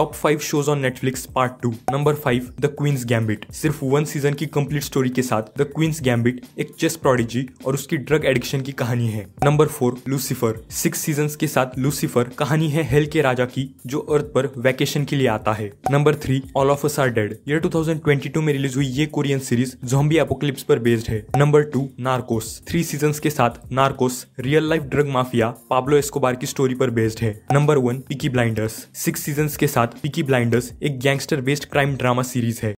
top five shows on Netflix part two number five the Queen's Gambit सिर्फ one season की complete story के साथ the Queen's Gambit एक chess prodigy और उसकी ड्रग एडिक्शन की कहानी है number four Lucifer six season के साथ लूसीफर कहानी है हेल के राजा की जो अर्थ पर वैकेशन के लिए आता है number three All of Us Are Dead year two में रिलीज हुई ये कोरियन सीरीज जोम्बी एपोक्लिप्स पर बेस्ड है number two Narcos three season के साथ Narcos real life drug mafia Pablo Escobar की स्टोरी पर बेस्ड है number one Peaky Blinders six season के साथ साथ पीकी ब्लाइंडर्स एक gangster based crime drama series है